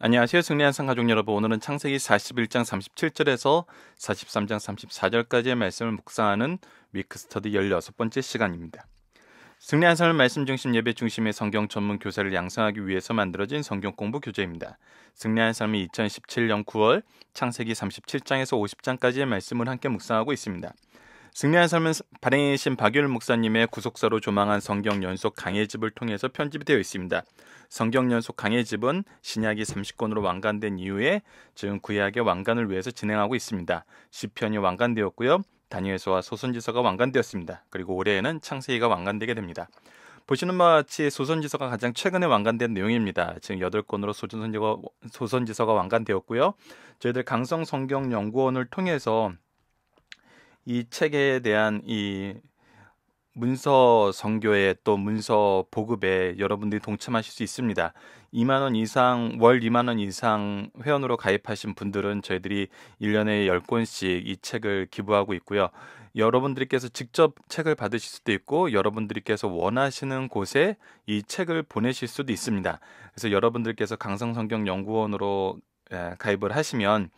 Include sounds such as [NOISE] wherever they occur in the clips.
안녕하세요. 승리한 상가족 여러분. 오늘은 창세기 41장 37절에서 43장 34절까지의 말씀을 묵상하는 위크스터디 16번째 시간입니다. 승리한 삶을 말씀 중심 예배 중심의 성경 전문 교사를 양성하기 위해서 만들어진 성경 공부 교재입니다. 승리한 삶이 2017년 9월 창세기 37장에서 50장까지의 말씀을 함께 묵상하고 있습니다. 승리한 삶은 발행이신 박율 목사님의 구속사로 조망한 성경 연속 강해집을 통해서 편집이 되어 있습니다. 성경 연속 강해집은 신약이 30권으로 완간된 이후에 지금 구약의 완간을 위해서 진행하고 있습니다. 시편이 완간되었고요. 다니엘서와 소선지서가 완간되었습니다. 그리고 올해에는 창세기가 완간되게 됩니다. 보시는 바와 같이 소선지서가 가장 최근에 완간된 내용입니다. 지금 8권으로 소선지서가 완간되었고요. 저희들 강성 성경 연구원을 통해서 이 책에 대한 이 문서 성교에또 문서 보급에 여러분들이 동참하실 수 있습니다. 2만 원 이상 월 2만 원 이상 회원으로 가입하신 분들은 저희들이 1년에 10권씩 이 책을 기부하고 있고요. 여러분들께서 직접 책을 받으실 수도 있고 여러분들께서 원하시는 곳에 이 책을 보내실 수도 있습니다. 그래서 여러분들께서 강성성경연구원으로 예, 가입을 하시면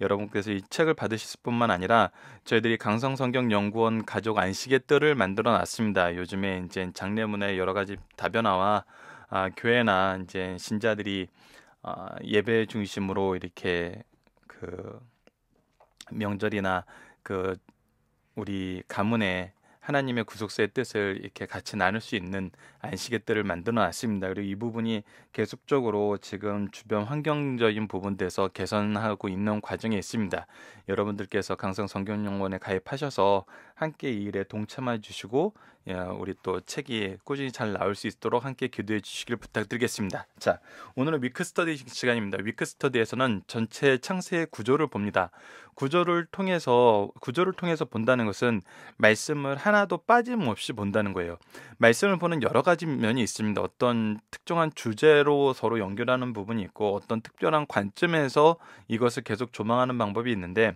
여러분께서 이 책을 받으실 뿐만 아니라 저희들이 강성성경연구원 가족 안식의 뜰을 만들어 놨습니다. 요즘에 이제 장례문에 여러 가지 다변화와 아, 교회나 이제 신자들이 아, 예배 중심으로 이렇게 그 명절이나 그 우리 가문의 하나님의 구속사의 뜻을 이렇게 같이 나눌 수 있는 안식일들를 만들어 놨습니다. 그리고 이 부분이 계속적으로 지금 주변 환경적인 부분에서 개선하고 있는 과정에 있습니다. 여러분들께서 강성 성경연구원에 가입하셔서 함께 이 일에 동참해 주시고 예, 우리 또 책이 꾸준히 잘 나올 수 있도록 함께 기도해 주시길 부탁드리겠습니다. 자, 오늘은 위크스터디 시간입니다. 위크스터디에서는 전체 창세의 구조를 봅니다. 구조를 통해서 구조를 통해서 본다는 것은 말씀을 하나도 빠짐없이 본다는 거예요. 말씀을 보는 여러 가지 가지 면이 있습니다. 어떤 특정한 주제로 서로 연결하는 부분이 있고 어떤 특별한 관점에서 이것을 계속 조망하는 방법이 있는데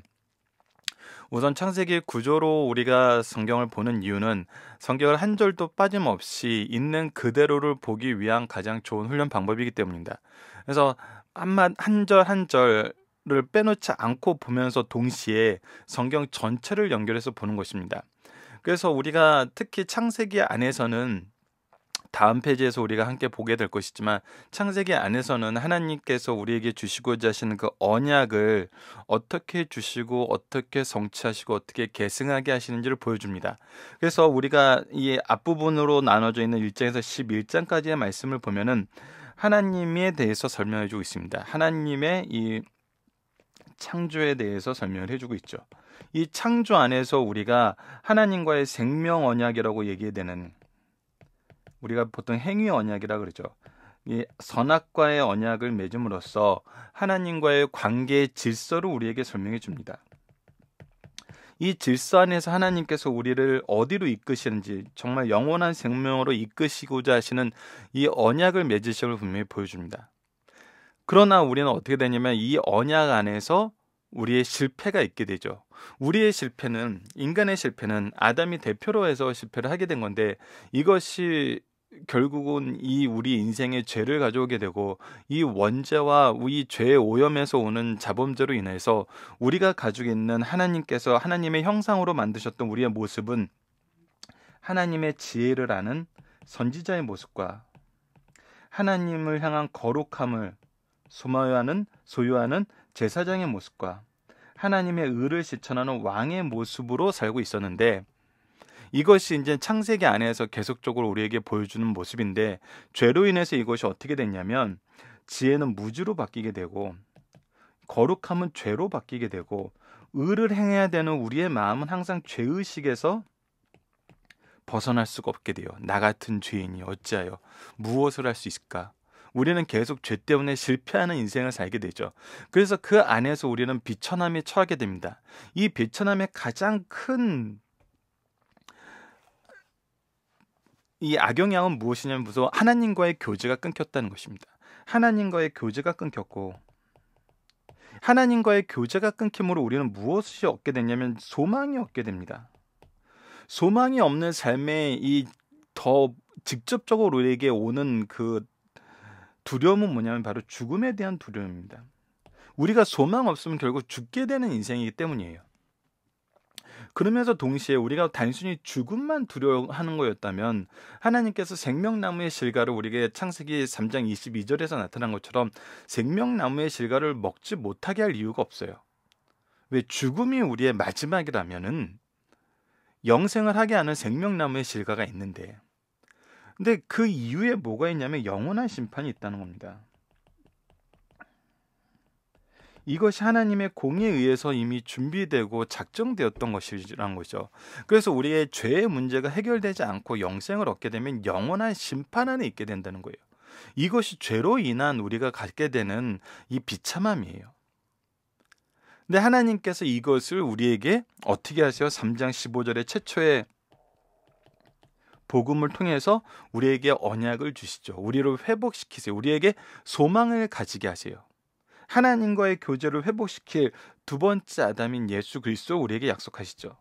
우선 창세기 구조로 우리가 성경을 보는 이유는 성경을 한 절도 빠짐없이 있는 그대로를 보기 위한 가장 좋은 훈련 방법이기 때문입니다. 그래서 한맛 한절 한절 을 빼놓지 않고 보면서 동시에 성경 전체를 연결해서 보는 것입니다. 그래서 우리가 특히 창세기 안에서는 다음 페이지에서 우리가 함께 보게 될 것이지만 창세기 안에서는 하나님께서 우리에게 주시고자 하시는 그 언약을 어떻게 주시고 어떻게 성취하시고 어떻게 계승하게 하시는지를 보여줍니다. 그래서 우리가 이 앞부분으로 나눠져 있는 1장에서 11장까지의 말씀을 보면은 하나님에 대해서 설명해 주고 있습니다. 하나님의 이 창조에 대해서 설명을 해주고 있죠. 이 창조 안에서 우리가 하나님과의 생명 언약이라고 얘기해야 되는 우리가 보통 행위 언약이라 그러죠. 이 선악과의 언약을 맺음으로써 하나님과의 관계의 질서를 우리에게 설명해 줍니다. 이 질서 안에서 하나님께서 우리를 어디로 이끄시는지 정말 영원한 생명으로 이끄시고자 하시는 이 언약을 맺으심을 분명히 보여줍니다. 그러나 우리는 어떻게 되냐면 이 언약 안에서 우리의 실패가 있게 되죠. 우리의 실패는 인간의 실패는 아담이 대표로 해서 실패를 하게 된 건데 이것이 결국은 이 우리 인생의 죄를 가져오게 되고 이 원죄와 이 죄의 오염에서 오는 자범죄로 인해서 우리가 가지고 있는 하나님께서 하나님의 형상으로 만드셨던 우리의 모습은 하나님의 지혜를 아는 선지자의 모습과 하나님을 향한 거룩함을 소마유하는 소유하는 제사장의 모습과 하나님의 의를 실천하는 왕의 모습으로 살고 있었는데 이것이 이제 창세기 안에서 계속적으로 우리에게 보여주는 모습인데 죄로 인해서 이것이 어떻게 됐냐면 지혜는 무지로 바뀌게 되고 거룩함은 죄로 바뀌게 되고 의를 행해야 되는 우리의 마음은 항상 죄의식에서 벗어날 수가 없게 돼요. 나 같은 죄인이 어찌하여 무엇을 할 수 있을까? 우리는 계속 죄 때문에 실패하는 인생을 살게 되죠. 그래서 그 안에서 우리는 비천함에 처하게 됩니다. 이 비천함의 가장 큰이 악영향은 무엇이냐면 무슨 하나님과의 교제가 끊겼다는 것입니다. 하나님과의 교제가 끊겼고 하나님과의 교제가 끊김으로 우리는 무엇이 얻게 되냐면 소망이 얻게 됩니다. 소망이 없는 삶에 이 더 직접적으로 우리에게 오는 그 두려움은 뭐냐면 바로 죽음에 대한 두려움입니다. 우리가 소망 없으면 결국 죽게 되는 인생이기 때문이에요. 그러면서 동시에 우리가 단순히 죽음만 두려워하는 거였다면 하나님께서 생명나무의 실과를 우리에게 창세기 3장 22절에서 나타난 것처럼 생명나무의 실과를 먹지 못하게 할 이유가 없어요. 왜 죽음이 우리의 마지막이라면은 영생을 하게 하는 생명나무의 실과가 있는데 근데 그 이유에 뭐가 있냐면 영원한 심판이 있다는 겁니다. 이것이 하나님의 공에 의해서 이미 준비되고 작정되었던 것이라는 거죠. 그래서 우리의 죄의 문제가 해결되지 않고 영생을 얻게 되면 영원한 심판 안에 있게 된다는 거예요. 이것이 죄로 인한 우리가 갖게 되는 이 비참함이에요. 근데 하나님께서 이것을 우리에게 어떻게 하세요? 3장 15절의 최초의 복음을 통해서 우리에게 언약을 주시죠. 우리를 회복시키세요. 우리에게 소망을 가지게 하세요. 하나님과의 교제를 회복시킬 두 번째 아담인 예수 그리스도 우리에게 약속하시죠.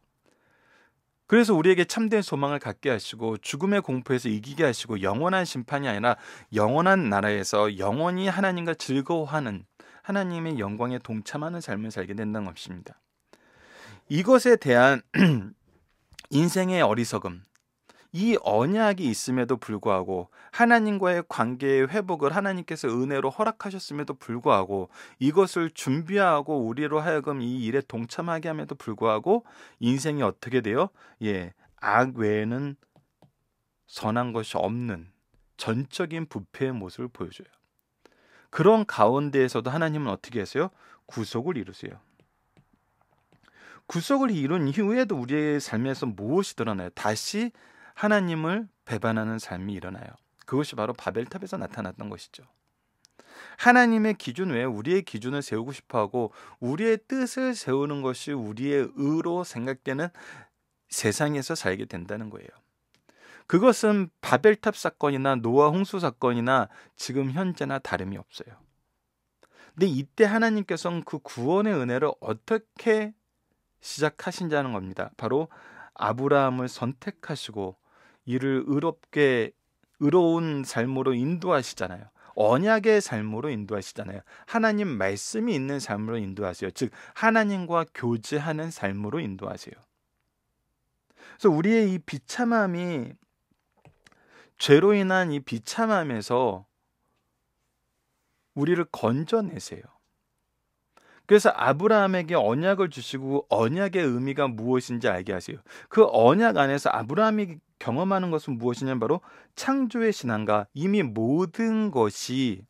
그래서 우리에게 참된 소망을 갖게 하시고 죽음의 공포에서 이기게 하시고 영원한 심판이 아니라 영원한 나라에서 영원히 하나님과 즐거워하는 하나님의 영광에 동참하는 삶을 살게 된다는 것입니다. 이것에 대한 [CLEARS THROAT] 인생의 어리석음, 이 언약이 있음에도 불구하고 하나님과의 관계의 회복을 하나님께서 은혜로 허락하셨음에도 불구하고 이것을 준비하고 우리로 하여금 이 일에 동참하게 함에도 불구하고 인생이 어떻게 돼요? 예, 악 외에는 선한 것이 없는 전적인 부패의 모습을 보여줘요. 그런 가운데에서도 하나님은 어떻게 하세요 구속을 이루세요. 구속을 이룬 이후에도 우리의 삶에서 무엇이 드러나요? 다시 하나님을 배반하는 삶이 일어나요. 그것이 바로 바벨탑에서 나타났던 것이죠. 하나님의 기준 외에 우리의 기준을 세우고 싶어 하고 우리의 뜻을 세우는 것이 우리의 의로 생각되는 세상에서 살게 된다는 거예요. 그것은 바벨탑 사건이나 노아 홍수 사건이나 지금 현재나 다름이 없어요. 근데 이때 하나님께서는 그 구원의 은혜를 어떻게 시작하신다는 겁니다. 바로 아브라함을 선택하시고 이를 의롭게 의로운 삶으로 인도하시잖아요. 언약의 삶으로 인도하시잖아요. 하나님 말씀이 있는 삶으로 인도하세요. 즉 하나님과 교제하는 삶으로 인도하세요. 그래서 우리의 이 비참함이 죄로 인한 이 비참함에서 우리를 건져내세요. 그래서 아브라함에게 언약을 주시고 언약의 의미가 무엇인지 알게 하세요. 그 언약 안에서 아브라함이 경험하는 것은 무엇이냐면 바로 창조의 신앙과 이미 모든 것이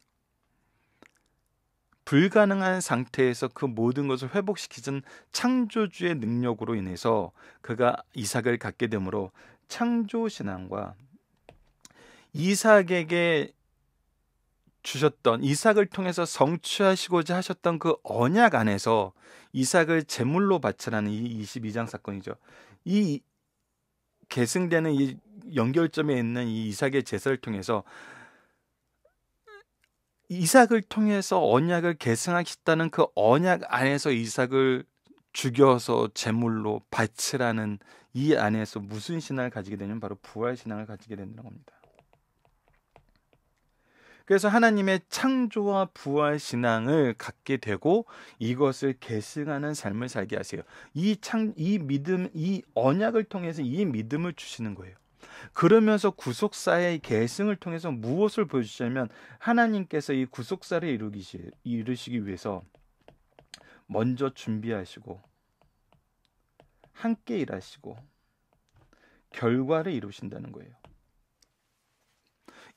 불가능한 상태에서 그 모든 것을 회복시키는 창조주의 능력으로 인해서 그가 이삭을 갖게 되므로 창조 신앙과 이삭에게 주셨던 이삭을 통해서 성취하시고자 하셨던 그 언약 안에서 이삭을 제물로 바치라는 이 22장 사건이죠. 이 계승되는 이 연결점에 있는 이 이삭의 제사를 통해서 이삭을 통해서 언약을 계승하셨다는 그 언약 안에서 이삭을 죽여서 제물로 바치라는 이 안에서 무슨 신앙을 가지게 되냐면 바로 부활 신앙을 가지게 된다는 겁니다. 그래서 하나님의 창조와 부활 신앙을 갖게 되고 이것을 계승하는 삶을 살게 하세요. 이 창, 이 믿음, 이 언약을 통해서 이 믿음을 주시는 거예요. 그러면서 구속사의 계승을 통해서 무엇을 보여주시냐면 하나님께서 이 구속사를 이루기, 이루시기 위해서 먼저 준비하시고 함께 일하시고 결과를 이루신다는 거예요.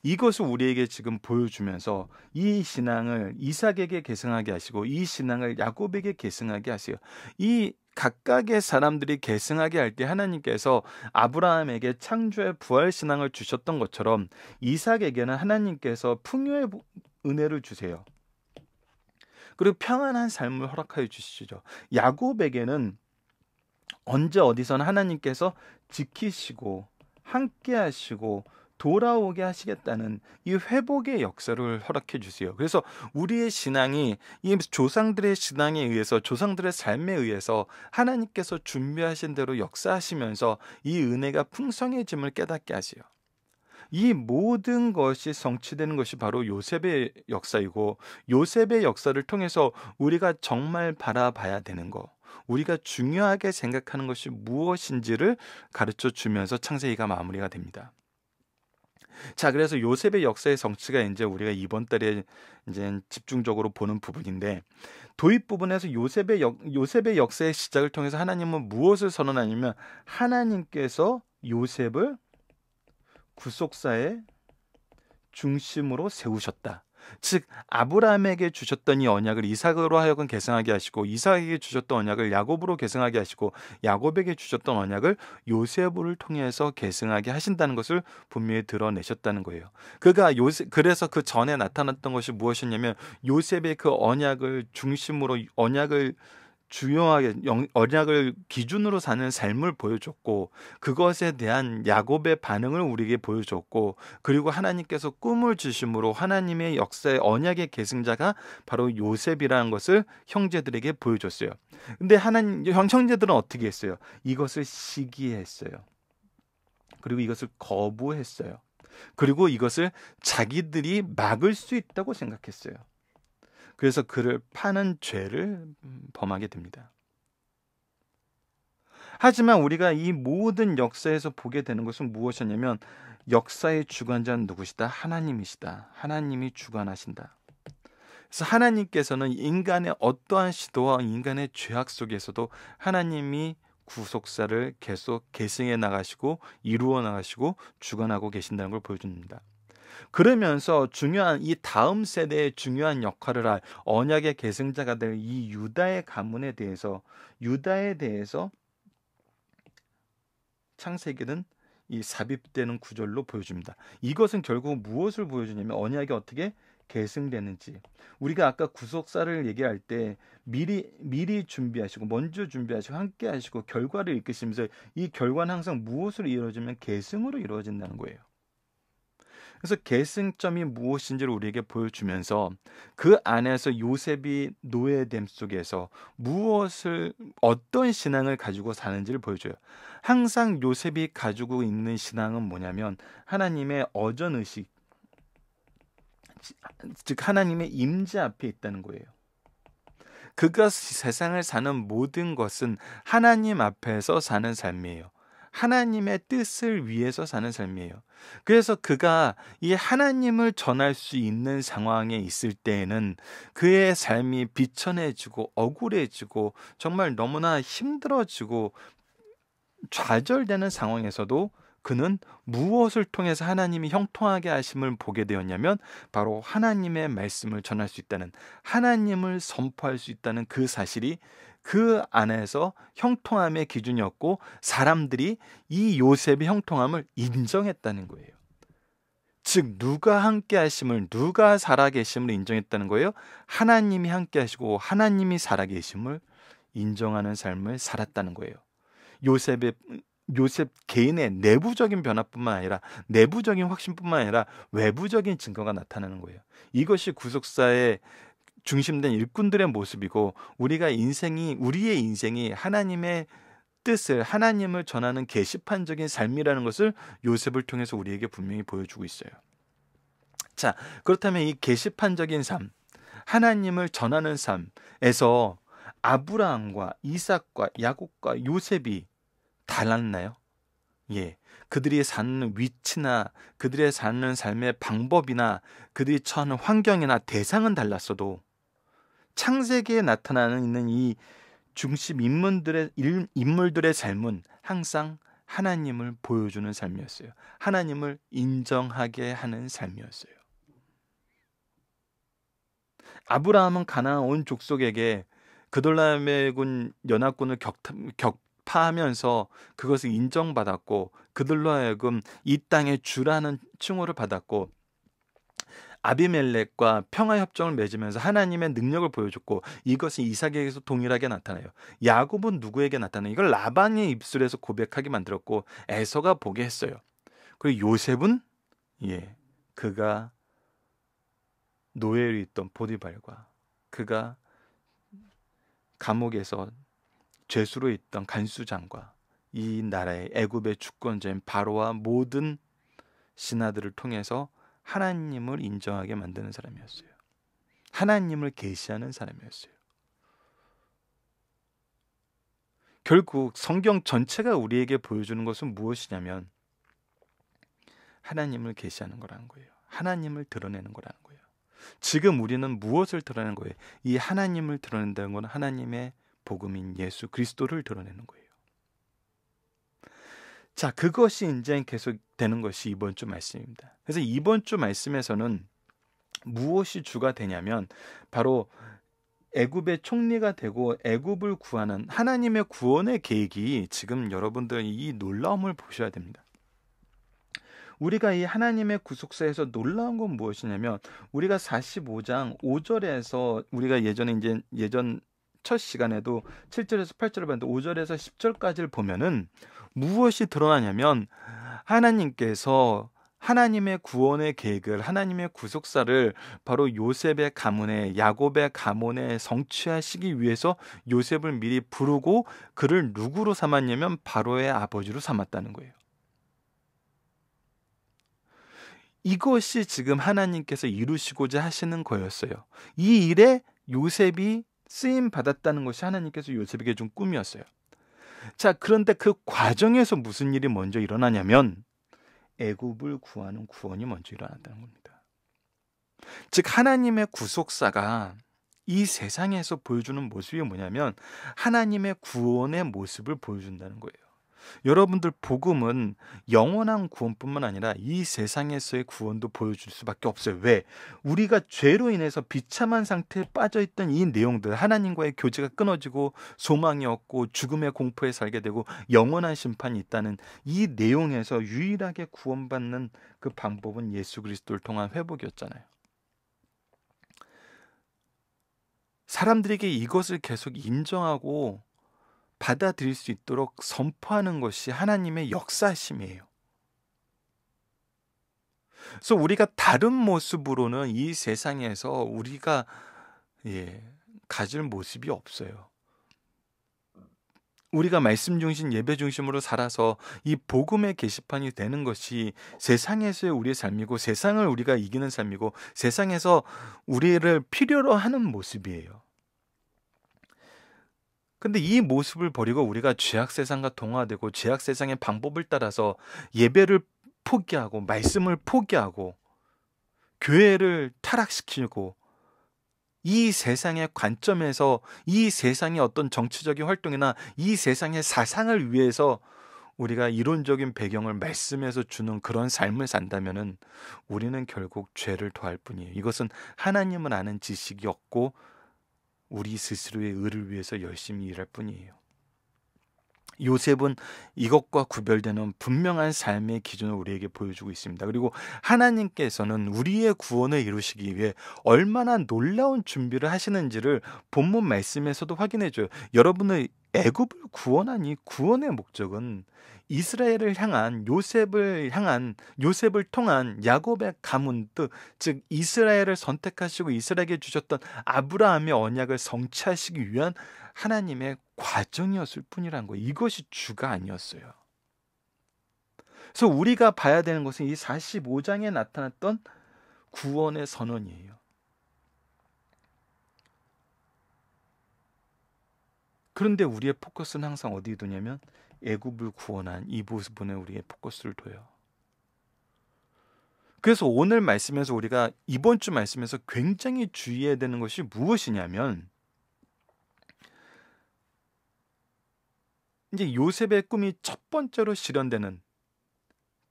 이것을 우리에게 지금 보여주면서 이 신앙을 이삭에게 계승하게 하시고 이 신앙을 야곱에게 계승하게 하세요. 이 각각의 사람들이 계승하게 할 때 하나님께서 아브라함에게 창조의 부활 신앙을 주셨던 것처럼 이삭에게는 하나님께서 풍요의 은혜를 주세요. 그리고 평안한 삶을 허락하여 주시죠. 야곱에게는 언제 어디선 하나님께서 지키시고 함께 하시고 돌아오게 하시겠다는 이 회복의 역사를 허락해 주세요. 그래서 우리의 신앙이 이 조상들의 신앙에 의해서 조상들의 삶에 의해서 하나님께서 준비하신 대로 역사하시면서 이 은혜가 풍성해짐을 깨닫게 하세요. 이 모든 것이 성취되는 것이 바로 요셉의 역사이고 요셉의 역사를 통해서 우리가 정말 바라봐야 되는 거 우리가 중요하게 생각하는 것이 무엇인지를 가르쳐 주면서 창세기가 마무리가 됩니다. 자, 그래서 요셉의 역사의 성취가 이제 우리가 이번 달에 이제 집중적으로 보는 부분인데 도입 부분에서 요셉의 역, 요셉의 역사의 시작을 통해서 하나님은 무엇을 선언하냐면 하나님께서 요셉을 구속사의 중심으로 세우셨다. 즉 아브라함에게 주셨던 이 언약을 이삭으로 하여금 계승하게 하시고 이삭에게 주셨던 언약을 야곱으로 계승하게 하시고 야곱에게 주셨던 언약을 요셉을 통해서 계승하게 하신다는 것을 분명히 드러내셨다는 거예요. 그가 요셉 그래서 그 전에 나타났던 것이 무엇이냐면 요셉의 그 언약을 중심으로 언약을 중요하게 언약을 기준으로 사는 삶을 보여줬고 그것에 대한 야곱의 반응을 우리에게 보여줬고 그리고 하나님께서 꿈을 주심으로 하나님의 역사의 언약의 계승자가 바로 요셉이라는 것을 형제들에게 보여줬어요. 근데 하나님 형제들은 어떻게 했어요? 이것을 시기했어요. 그리고 이것을 거부했어요. 그리고 이것을 자기들이 막을 수 있다고 생각했어요. 그래서 그를 파는 죄를 음, 범하게 됩니다. 하지만 우리가 이 모든 역사에서 보게 되는 것은 무엇이냐면 역사의 주관자는 누구시다? 하나님이시다. 하나님이 주관하신다. 그래서 하나님께서는 인간의 어떠한 시도와 인간의 죄악 속에서도 하나님이 구속사를 계속 계승해 나가시고 이루어 나가시고 주관하고 계신다는 걸 보여줍니다. 그러면서 중요한 이 다음 세대의 중요한 역할을 할 언약의 계승자가 될 이 유다의 가문에 대해서 유다에 대해서 창세기는 이 삽입되는 구절로 보여줍니다. 이것은 결국 무엇을 보여주냐면 언약이 어떻게 계승되는지 우리가 아까 구속사를 얘기할 때 미리 미리 준비하시고 먼저 준비하시고 함께 하시고 결과를 이끄시면서 이 결과는 항상 무엇으로 이루어지면 계승으로 이루어진다는 거예요. 그래서 계승점이 무엇인지를 우리에게 보여주면서 그 안에서 요셉이 노예됨 속에서 무엇을 어떤 신앙을 가지고 사는지를 보여줘요. 항상 요셉이 가지고 있는 신앙은 뭐냐면 하나님의 어전 의식 즉 하나님의 임재 앞에 있다는 거예요. 그가 세상을 사는 모든 것은 하나님 앞에서 사는 삶이에요. 하나님의 뜻을 위해서 사는 삶이에요. 그래서 그가 이 하나님을 전할 수 있는 상황에 있을 때에는 그의 삶이 비천해지고 억울해지고 정말 너무나 힘들어지고 좌절되는 상황에서도 그는 무엇을 통해서 하나님이 형통하게 하심을 보게 되었냐면 바로 하나님의 말씀을 전할 수 있다는 하나님을 선포할 수 있다는 그 사실이 그 안에서 형통함의 기준이었고 사람들이 이 요셉의 형통함을 인정했다는 거예요. 즉 누가 함께 하심을 누가 살아 계심을 인정했다는 거예요. 하나님이 함께 하시고 하나님이 살아 계심을 인정하는 삶을 살았다는 거예요. 요셉의 요셉 개인의 내부적인 변화뿐만 아니라 내부적인 확신뿐만 아니라 외부적인 증거가 나타나는 거예요. 이것이 구속사의 중심된 일꾼들의 모습이고 우리가 인생이 우리의 인생이 하나님의 뜻을 하나님을 전하는 게시판적인 삶이라는 것을 요셉을 통해서 우리에게 분명히 보여주고 있어요. 자, 그렇다면 이 게시판적인 삶, 하나님을 전하는 삶에서 아브라함과 이삭과 야곱과 요셉이 달랐나요? 예. 그들이 사는 위치나 그들의 사는 삶의 방법이나 그들이 처하는 환경이나 대상은 달랐어도 창세기에 나타나는 있는 이 중심 인물들의 인물들의 삶은 항상 하나님을 보여주는 삶이었어요. 하나님을 인정하게 하는 삶이었어요. 아브라함은 가나안 온 족속에게 그돌라의군 연합군을 격, 파하면서 그것을 인정받았고 그들로 하여금 이 땅의 주라는 칭호를 받았고 아비멜렉과 평화 협정을 맺으면서 하나님의 능력을 보여줬고 이것은 이삭에게서 동일하게 나타나요. 야곱은 누구에게 나타나요? 이걸 라반의 입술에서 고백하게 만들었고 에서가 보게 했어요. 그리고 요셉은 예 그가 노예로 있던 보디발과 그가 감옥에서 죄수로 있던 간수장과 이 나라의 애굽의 주권자인 바로와 모든 신하들을 통해서 하나님을 인정하게 만드는 사람이었어요. 하나님을 계시하는 사람이었어요. 결국 성경 전체가 우리에게 보여주는 것은 무엇이냐면 하나님을 계시하는 거라는 거예요. 하나님을 드러내는 거라는 거예요. 지금 우리는 무엇을 드러내는 거예요? 이 하나님을 드러낸다는 건 하나님의 복음인 예수 그리스도를 드러내는 거예요. 자, 그것이 이제 계속 되는 것이 이번 주 말씀입니다. 그래서 이번 주 말씀에서는 무엇이 주가 되냐면 바로 애굽의 총리가 되고 애굽을 구하는 하나님의 구원의 계획이 지금 여러분들 이 놀라움을 보셔야 됩니다. 우리가 이 하나님의 구속사에서 놀라운 건 무엇이냐면 우리가 45장 5절에서 우리가 예전에 이제 예전 첫 시간에도 7절에서 8절을 봤는데 5절에서 10절까지를 보면은 무엇이 드러나냐면 하나님께서 하나님의 구원의 계획을 하나님의 구속사를 바로 요셉의 가문에 야곱의 가문에 성취하시기 위해서 요셉을 미리 부르고 그를 누구로 삼았냐면 바로의 아버지로 삼았다는 거예요. 이것이 지금 하나님께서 이루시고자 하시는 거였어요. 이 일에 요셉이 쓰임 받았다는 것이 하나님께서 요셉에게 준 꿈이었어요. 자, 그런데 그 과정에서 무슨 일이 먼저 일어나냐면 애굽을 구하는 구원이 먼저 일어난다는 겁니다. 즉 하나님의 구속사가 이 세상에서 보여주는 모습이 뭐냐면 하나님의 구원의 모습을 보여준다는 거예요. 여러분들 복음은 영원한 구원뿐만 아니라 이 세상에서의 구원도 보여줄 수밖에 없어요. 왜? 우리가 죄로 인해서 비참한 상태에 빠져있던 이 내용들, 하나님과의 교제가 끊어지고 소망이 없고 죽음의 공포에 살게 되고 영원한 심판이 있다는 이 내용에서 유일하게 구원받는 그 방법은 예수 그리스도를 통한 회복이었잖아요. 사람들에게 이것을 계속 인정하고 받아들일 수 있도록 선포하는 것이 하나님의 역사심이에요. 그래서 우리가 다른 모습으로는 이 세상에서 우리가 예, 가질 모습이 없어요. 우리가 말씀 중심 예배 중심으로 살아서 이 복음의 게시판이 되는 것이 세상에서의 우리의 삶이고 세상을 우리가 이기는 삶이고 세상에서 우리를 필요로 하는 모습이에요. 근데 이 모습을 버리고 우리가 죄악 세상과 동화되고 죄악 세상의 방법을 따라서 예배를 포기하고 말씀을 포기하고 교회를 타락시키고 이 세상의 관점에서 이 세상의 어떤 정치적인 활동이나 이 세상의 사상을 위해서 우리가 이론적인 배경을 말씀해서 주는 그런 삶을 산다면은 우리는 결국 죄를 더할 뿐이에요. 이것은 하나님을 아는 지식이 없고 우리 스스로의 의를 위해서 열심히 일할 뿐이에요. 요셉은 이것과 구별되는 분명한 삶의 기준을 우리에게 보여주고 있습니다. 그리고 하나님께서는 우리의 구원을 이루시기 위해 얼마나 놀라운 준비를 하시는지를 본문 말씀에서도 확인해줘요. 여러분의 애굽을 구원하니 구원의 목적은 이스라엘을 향한 요셉을 향한 요셉을 통한 야곱의 가문 즉 이스라엘을 선택하시고 이스라엘에게 주셨던 아브라함의 언약을 성취하시기 위한 하나님의 과정이었을 뿐이라는 거 이것이 주가 아니었어요. 그래서 우리가 봐야 되는 것은 이 45장에 나타났던 구원의 선언이에요. 그런데 우리의 포커스는 항상 어디에 두냐면 애굽을 구원한 이 모습에 우리의 포커스를 둬요. 그래서 오늘 말씀에서 우리가 이번 주 말씀에서 굉장히 주의해야 되는 것이 무엇이냐면 이제 요셉의 꿈이 첫 번째로 실현되는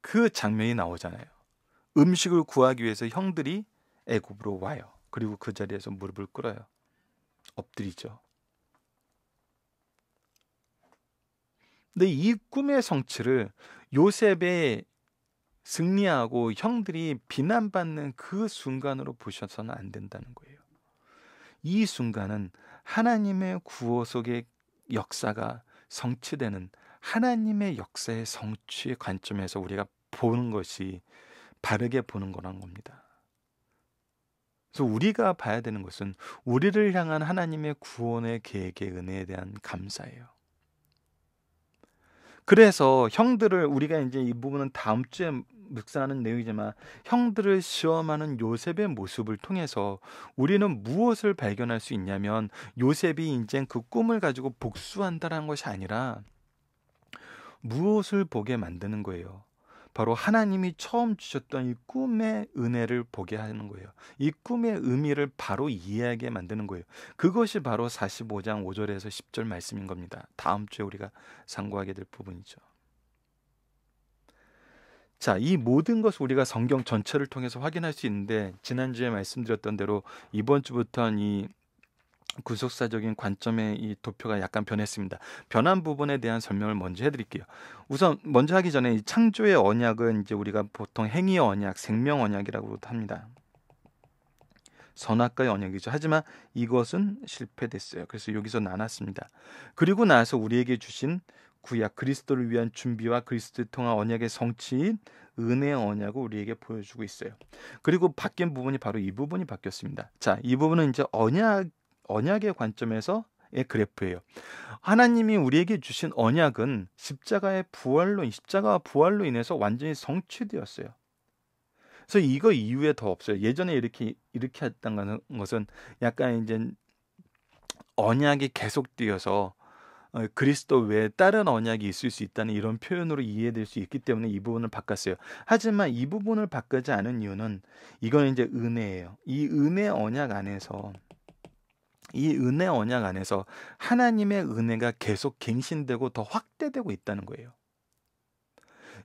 그 장면이 나오잖아요. 음식을 구하기 위해서 형들이 애굽으로 와요. 그리고 그 자리에서 무릎을 꿇어요. 엎드리죠. 근데 이 꿈의 성취를 요셉의 승리하고 형들이 비난받는 그 순간으로 보셔서는 안 된다는 거예요. 이 순간은 하나님의 구호 속의 역사가 성취되는 하나님의 역사의 성취 관점에서 우리가 보는 것이 바르게 보는 거란 겁니다. 그래서 우리가 봐야 되는 것은 우리를 향한 하나님의 구원의 계획의 은혜에 대한 감사예요. 그래서 형들을 우리가 이제 이 부분은 다음 주에 묵상하는 내용이지만 형들을 시험하는 요셉의 모습을 통해서 우리는 무엇을 발견할 수 있냐면 요셉이 이제 그 꿈을 가지고 복수한다라는 것이 아니라 무엇을 보게 만드는 거예요. 바로 하나님이 처음 주셨던 이 꿈의 은혜를 보게 하는 거예요. 이 꿈의 의미를 바로 이해하게 만드는 거예요. 그것이 바로 45장 5절에서 10절 말씀인 겁니다. 다음 주에 우리가 상고하게 될 부분이죠. 자, 이 모든 것을 우리가 성경 전체를 통해서 확인할 수 있는데 지난주에 말씀드렸던 대로 이번 주부터는 이 구속사적인 관점의 이 도표가 약간 변했습니다. 변한 부분에 대한 설명을 먼저 해드릴게요. 우선 먼저 하기 전에 이 창조의 언약은 이제 우리가 보통 행위 언약, 생명 언약이라고 도 합니다. 선악과의 언약이죠. 하지만 이것은 실패됐어요. 그래서 여기서 나눴습니다. 그리고 나서 우리에게 주신 구약 그리스도를 위한 준비와 그리스도를 통화 언약의 성취인 은혜 언약을 우리에게 보여주고 있어요. 그리고 바뀐 부분이 바로 이 부분이 바뀌었습니다. 자, 이 부분은 이제 언약 언약의 관점에서 의 그래프예요. 하나님이 우리에게 주신 언약은 십자가의 부활로 십자가 부활로 인해서 완전히 성취되었어요. 그래서 이거 이후에 더 없어요. 예전에 이렇게 이렇게 했던 것은 약간 이제 언약이 계속되어서 어, 그리스도 외에 다른 언약이 있을 수 있다는 이런 표현으로 이해될 수 있기 때문에 이 부분을 바꿨어요. 하지만 이 부분을 바꾸지 않은 이유는 이건 이제 은혜예요. 이 은혜 언약 안에서 이 은혜 언약 안에서 하나님의 은혜가 계속 갱신되고 더 확대되고 있다는 거예요.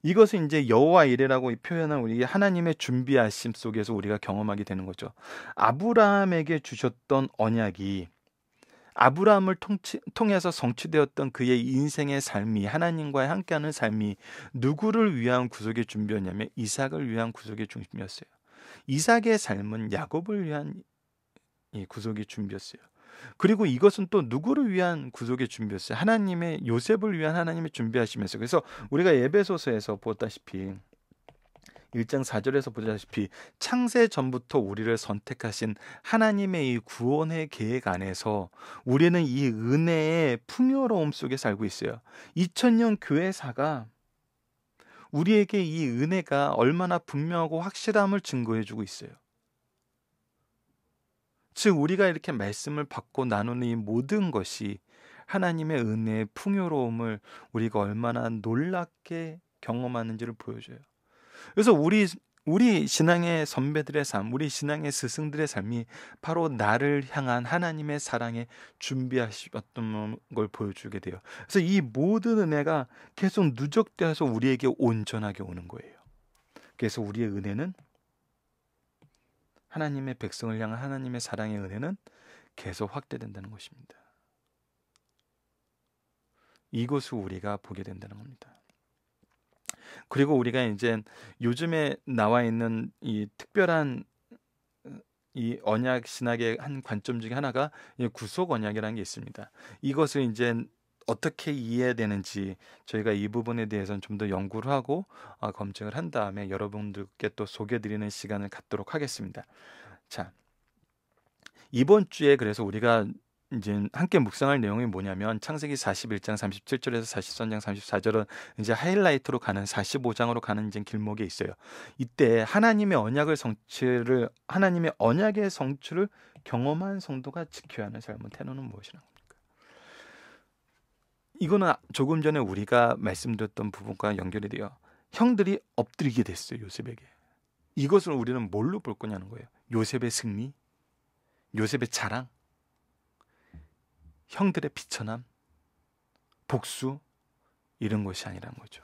이것은 이제 여호와 이레라고 표현한 우리 하나님의 준비하심 속에서 우리가 경험하게 되는 거죠. 아브라함에게 주셨던 언약이 아브라함을 통치, 통해서 성취되었던 그의 인생의 삶이 하나님과 함께하는 삶이 누구를 위한 구속의 준비였냐면 이삭을 위한 구속의 중심이었어요. 이삭의 삶은 야곱을 위한 구속의 준비였어요. 그리고 이것은 또 누구를 위한 구속의 준비였어요? 하나님의 요셉을 위한 하나님의 준비하시면서 그래서 우리가 예배소서에서 보다시피 1장 4절에서 보다시피 창세 전부터 우리를 선택하신 하나님의 이 구원의 계획 안에서 우리는 이 은혜의 풍요로움 속에 살고 있어요. 2000년 교회사가 우리에게 이 은혜가 얼마나 분명하고 확실함을 증거해 주고 있어요. 즉 우리가 이렇게 말씀을 받고 나누는 이 모든 것이 하나님의 은혜의 풍요로움을 우리가 얼마나 놀랍게 경험하는지를 보여줘요. 그래서 우리 우리 신앙의 선배들의 삶, 우리 신앙의 스승들의 삶이 바로 나를 향한 하나님의 사랑에 준비하셨던 걸 보여주게 돼요. 그래서 이 모든 은혜가 계속 누적되어서 우리에게 온전하게 오는 거예요. 그래서 우리의 은혜는 하나님의 백성을 향한 하나님의 사랑의 은혜는 계속 확대된다는 것입니다. 이곳을 우리가 보게 된다는 겁니다. 그리고 우리가 이제 요즘에 나와 있는 이 특별한 이 언약 신학의 한 관점 중에 하나가 구속 언약이라는 게 있습니다. 이것을 이제 어떻게 이해되는지 저희가 이 부분에 대해서는 좀 더 연구를 하고 어, 검증을 한 다음에 여러분들께 또 소개드리는 시간을 갖도록 하겠습니다. 자, 이번 주에 그래서 우리가 이제 함께 묵상할 내용이 뭐냐면 창세기 41장 37절에서 43장 34절은 이제 하이라이트로 가는 45장으로 가는 이제 길목에 있어요. 이때 하나님의 언약을 성취를 하나님의 언약의 성취를 경험한 성도가 지켜야 하는 삶은 태도는 무엇이냐고 이거는 조금 전에 우리가 말씀드렸던 부분과 연결이 돼요. 형들이 엎드리게 됐어요, 요셉에게. 이것을 우리는 뭘로 볼 거냐는 거예요. 요셉의 승리, 요셉의 자랑, 형들의 비천함, 복수, 이런 것이 아니라는 거죠.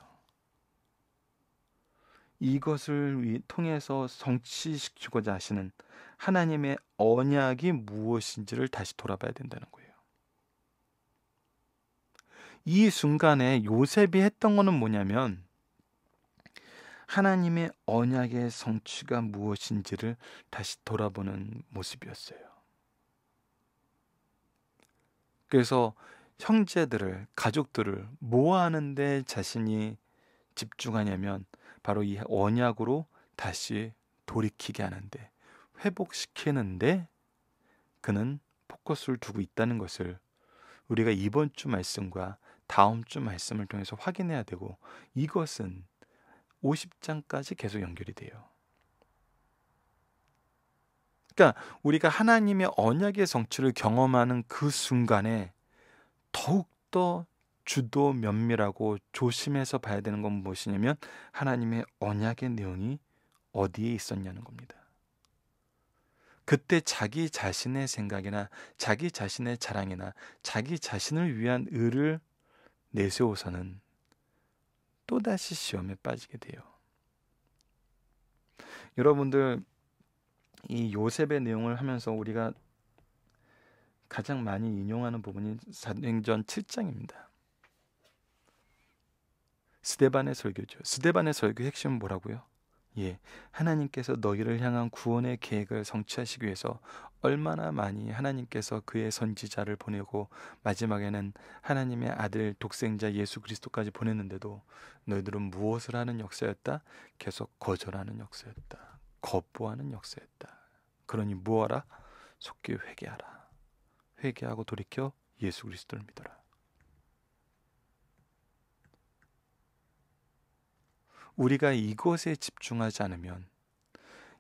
이것을 통해서 성취시키고자 하시는 하나님의 언약이 무엇인지를 다시 돌아봐야 된다는 거예요. 이 순간에 요셉이 했던 거는 뭐냐면 하나님의 언약의 성취가 무엇인지를 다시 돌아보는 모습이었어요. 그래서 형제들을, 가족들을 뭐하는데 자신이 집중하냐면 바로 이 언약으로 다시 돌이키게 하는데 회복시키는데 그는 포커스를 두고 있다는 것을 우리가 이번 주 말씀과 다음 주 말씀을 통해서 확인해야 되고 이것은 50장까지 계속 연결이 돼요. 그러니까 우리가 하나님의 언약의 성취를 경험하는 그 순간에 더욱더 주도 면밀하고 조심해서 봐야 되는 건 무엇이냐면 하나님의 언약의 내용이 어디에 있었냐는 겁니다. 그때 자기 자신의 생각이나 자기 자신의 자랑이나 자기 자신을 위한 의를 내세워서는 또다시 시험에 빠지게 돼요. 여러분들 이 요셉의 내용을 하면서 우리가 가장 많이 인용하는 부분이 사행전 7장입니다. 스데반의 설교죠. 스데반의 설교 핵심은 뭐라고요? 예, 하나님께서 너희를 향한 구원의 계획을 성취하시기 위해서 얼마나 많이 하나님께서 그의 선지자를 보내고 마지막에는 하나님의 아들 독생자 예수 그리스도까지 보냈는데도 너희들은 무엇을 하는 역사였다? 계속 거절하는 역사였다. 거부하는 역사였다. 그러니 무엇하라? 속기 회개하라. 회개하고 돌이켜 예수 그리스도를 믿어라. 우리가 이것에 집중하지 않으면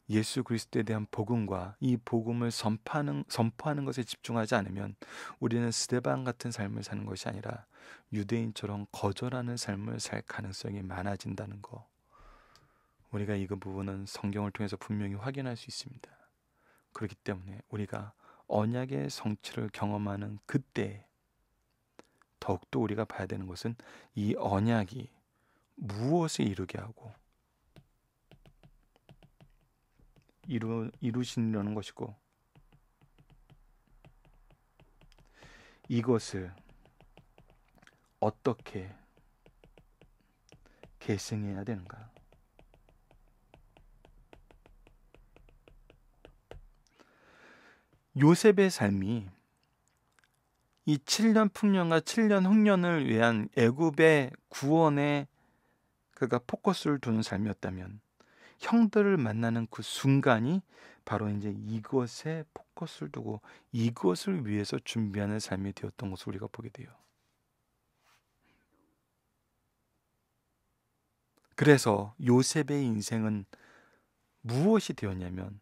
예수 그리스도에 대한 복음과 이 복음을 선포하는, 선포하는 것에 집중하지 않으면 우리는 스데반 같은 삶을 사는 것이 아니라 유대인처럼 거절하는 삶을 살 가능성이 많아진다는 거. 우리가 이 부분은 성경을 통해서 분명히 확인할 수 있습니다. 그렇기 때문에 우리가 언약의 성취를 경험하는 그때 더욱더 우리가 봐야 되는 것은 이 언약이 무엇을 이루게 하고 이루, 이루시려는 것이고 이것을 어떻게 계승해야 되는가? 요셉의 삶이 이 7년 풍년과 7년 흥년을 위한 애굽의 구원의 그가 포커스를 두는 삶이었다면 형들을 만나는 그 순간이 바로 이제 이것에 포커스를 두고 이것을 위해서 준비하는 삶이 되었던 것을 우리가 보게 돼요. 그래서 요셉의 인생은 무엇이 되었냐면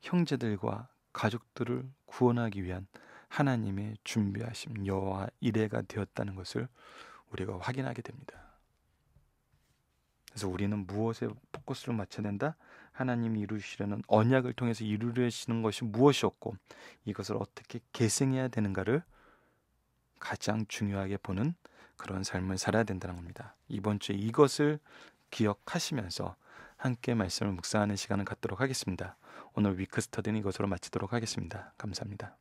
형제들과 가족들을 구원하기 위한 하나님의 준비하심 여호와 이레가 되었다는 것을 우리가 확인하게 됩니다. 그래서 우리는 무엇에 포커스를 맞춰야 된다? 하나님이 이루시려는 언약을 통해서 이루려시는 것이 무엇이었고 이것을 어떻게 계승해야 되는가를 가장 중요하게 보는 그런 삶을 살아야 된다는 겁니다. 이번 주에 이것을 기억하시면서 함께 말씀을 묵상하는 시간을 갖도록 하겠습니다. 오늘 위크스터디는 이것으로 마치도록 하겠습니다. 감사합니다.